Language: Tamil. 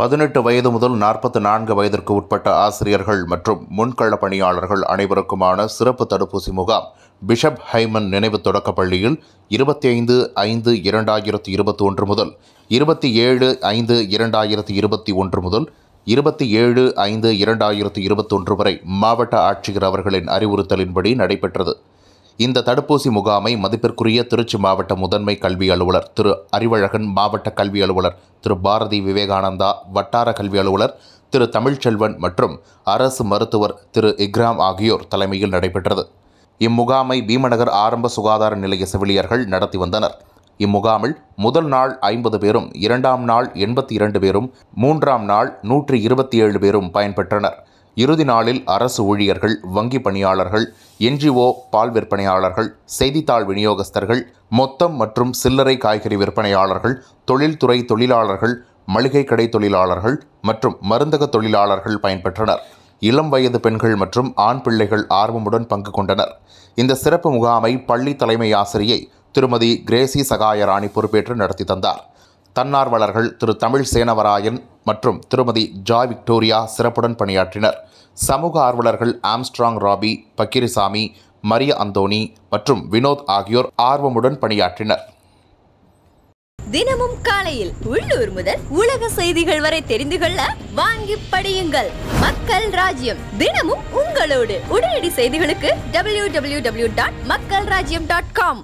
பதினெட்டு வயது முதல் நாற்பத்தி நான்கு வயதிற்கு உட்பட்ட ஆசிரியர்கள் மற்றும் முன்கள பணியாளர்கள் அனைவருக்குமான சிறப்பு தடுப்பூசி முகாம் பிஷப் ஹைமன் நினைவு தொடக்கப் பள்ளியில் இருபத்தி ஐந்து ஐந்து இரண்டாயிரத்தி இருபத்தி ஒன்று முதல் இருபத்தி ஏழு ஐந்து இரண்டாயிரத்தி இருபத்தி ஒன்று முதல் இருபத்தி ஏழு ஐந்து இரண்டாயிரத்தி இருபத்தொன்று வரை மாவட்ட ஆட்சியர் அவர்களின் அறிவுறுத்தலின்படி நடைபெற்றது இந்த தடுப்பூசி முகாமை மதிப்பிற்குரிய திருச்சி மாவட்ட முதன்மை கல்வி அலுவலர் திரு அறிவழகன் மாவட்ட கல்வி அலுவலர் திரு பாரதி விவேகானந்தா வட்டார கல்வி அலுவலர் திரு தமிழ்ச்செல்வன் மற்றும் அரசு மருத்துவர் திரு இக்ராம் ஆகியோர் தலைமையில் நடைபெற்றது இம்முகாமை பீமநகர் ஆரம்ப சுகாதார நிலைய செவிலியர்கள் நடத்தி வந்தனர் இம்முகாமில் முதல் நாள் ஐம்பது பேரும் இரண்டாம் நாள் எண்பத்தி இரண்டு பேரும் மூன்றாம் நாள் நூற்றி இருபத்தி ஏழு பேரும் பயன்பெற்றனர் இறுதி நாளில் அரசு ஊழியர்கள் வங்கி பணியாளர்கள் என்ஜிஓ பால் விற்பனையாளர்கள் செய்தித்தாள் விநியோகஸ்தர்கள் மொத்தம் மற்றும் சில்லறை காய்கறி விற்பனையாளர்கள் தொழில்துறை தொழிலாளர்கள் மளிகை கடை தொழிலாளர்கள் மற்றும் மருந்தக தொழிலாளர்கள் பயன்பெற்றனர் இளம் வயது பெண்கள் மற்றும் ஆண் பிள்ளைகள் ஆர்வமுடன் பங்கு கொண்டனர் இந்த சிறப்பு முகாமை பள்ளி தலைமை ஆசிரியை திருமதி கிரேசி சகாயராணி பொறுப்பேற்று நடத்தி தந்தார் தன்னார்வலர்கள் திரு தமிழ் சேனவராயன் மற்றும் திருமதி ஜாய் விக்டோரியா சிறப்புடன் பணியாற்றினர் சமூக ஆர்வலர்கள் ஆம்ஸ்ட்ராங் ராபி பக்கிரிசாமி மரிய அந்தோனி மற்றும் வினோத் ஆகியோர் ஆர்வமுடன் பணியாற்றினர் தினமும் காலையில் உள்ளூர் முதல் உலக செய்திகள் வரை தெரிந்து கொள்ள வாங்கி படியுங்கள் மக்கள் ராஜ்யம் தினமும் உங்களோடு உடனடி செய்திகளுக்கு டபிள்யூ டபிள்யூ டபிள்யூ டாட் மக்கள் ராஜ்யம் டாட் காம்